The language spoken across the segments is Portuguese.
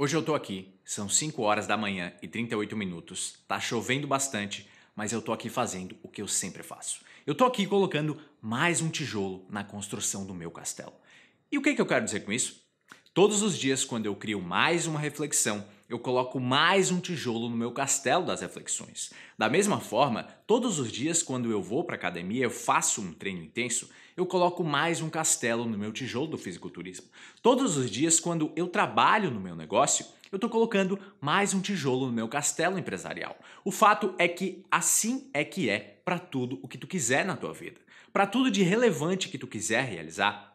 Hoje eu tô aqui, são 5 horas da manhã e 38 minutos, tá chovendo bastante, mas eu tô aqui fazendo o que eu sempre faço. Eu tô aqui colocando mais um tijolo na construção do meu castelo. E o que, é que eu quero dizer com isso? Todos os dias, quando eu crio mais uma reflexão, eu coloco mais um tijolo no meu castelo das reflexões. Da mesma forma, todos os dias, quando eu vou para academia, eu faço um treino intenso, eu coloco mais um castelo no meu tijolo do fisiculturismo. Todos os dias, quando eu trabalho no meu negócio, eu estou colocando mais um tijolo no meu castelo empresarial. O fato é que assim é que é para tudo o que tu quiser na tua vida. Para tudo de relevante que tu quiser realizar,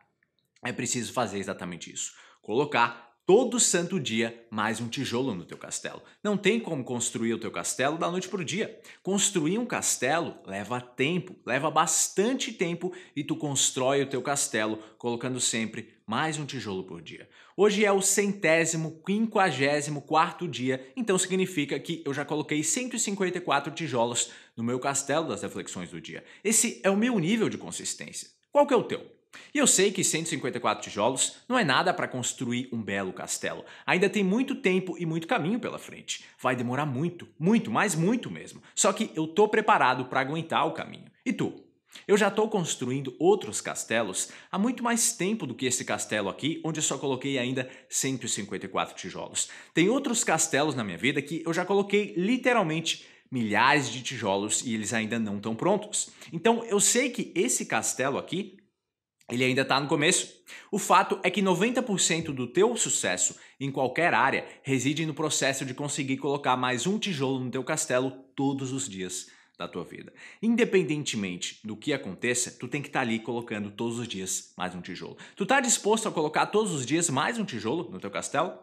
é preciso fazer exatamente isso colocar todo santo dia mais um tijolo no teu castelo. Não tem como construir o teu castelo da noite para o dia. Construir um castelo leva tempo, leva bastante tempo e tu constrói o teu castelo colocando sempre mais um tijolo por dia. Hoje é o centésimo, quinquagésimo quarto dia, então significa que eu já coloquei 154 tijolos no meu castelo das reflexões do dia. Esse é o meu nível de consistência. Qual que é o teu? E eu sei que 154 tijolos não é nada para construir um belo castelo. Ainda tem muito tempo e muito caminho pela frente. Vai demorar muito, muito, mais muito mesmo. Só que eu tô preparado para aguentar o caminho. E tu? Eu já estou construindo outros castelos há muito mais tempo do que esse castelo aqui, onde eu só coloquei ainda 154 tijolos. Tem outros castelos na minha vida que eu já coloquei literalmente milhares de tijolos e eles ainda não estão prontos. Então eu sei que esse castelo aqui ele ainda está no começo. O fato é que 90% do teu sucesso em qualquer área reside no processo de conseguir colocar mais um tijolo no teu castelo todos os dias da tua vida. Independentemente do que aconteça, tu tem que estar tá ali colocando todos os dias mais um tijolo. Tu está disposto a colocar todos os dias mais um tijolo no teu castelo?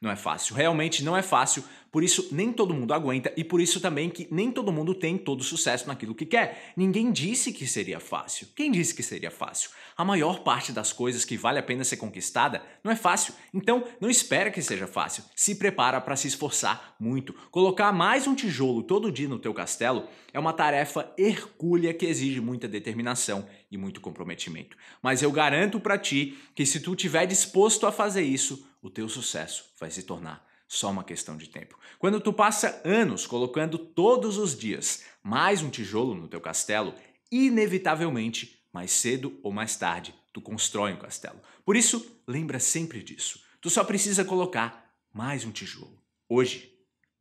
Não é fácil, realmente não é fácil, por isso nem todo mundo aguenta e por isso também que nem todo mundo tem todo sucesso naquilo que quer. Ninguém disse que seria fácil. Quem disse que seria fácil? A maior parte das coisas que vale a pena ser conquistada não é fácil. Então, não espera que seja fácil. Se prepara para se esforçar muito. Colocar mais um tijolo todo dia no teu castelo é uma tarefa hercúlea que exige muita determinação e muito comprometimento. Mas eu garanto para ti que se tu estiver disposto a fazer isso, o teu sucesso vai se tornar só uma questão de tempo. Quando tu passa anos colocando todos os dias mais um tijolo no teu castelo, inevitavelmente, mais cedo ou mais tarde, tu constrói um castelo. Por isso, lembra sempre disso. Tu só precisa colocar mais um tijolo. Hoje,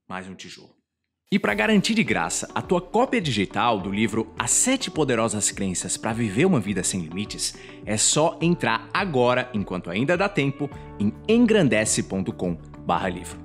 mais um tijolo. E para garantir de graça a tua cópia digital do livro As Sete Poderosas Crenças para Viver uma Vida Sem Limites, é só entrar agora, enquanto ainda dá tempo, em engrandece.com/livro.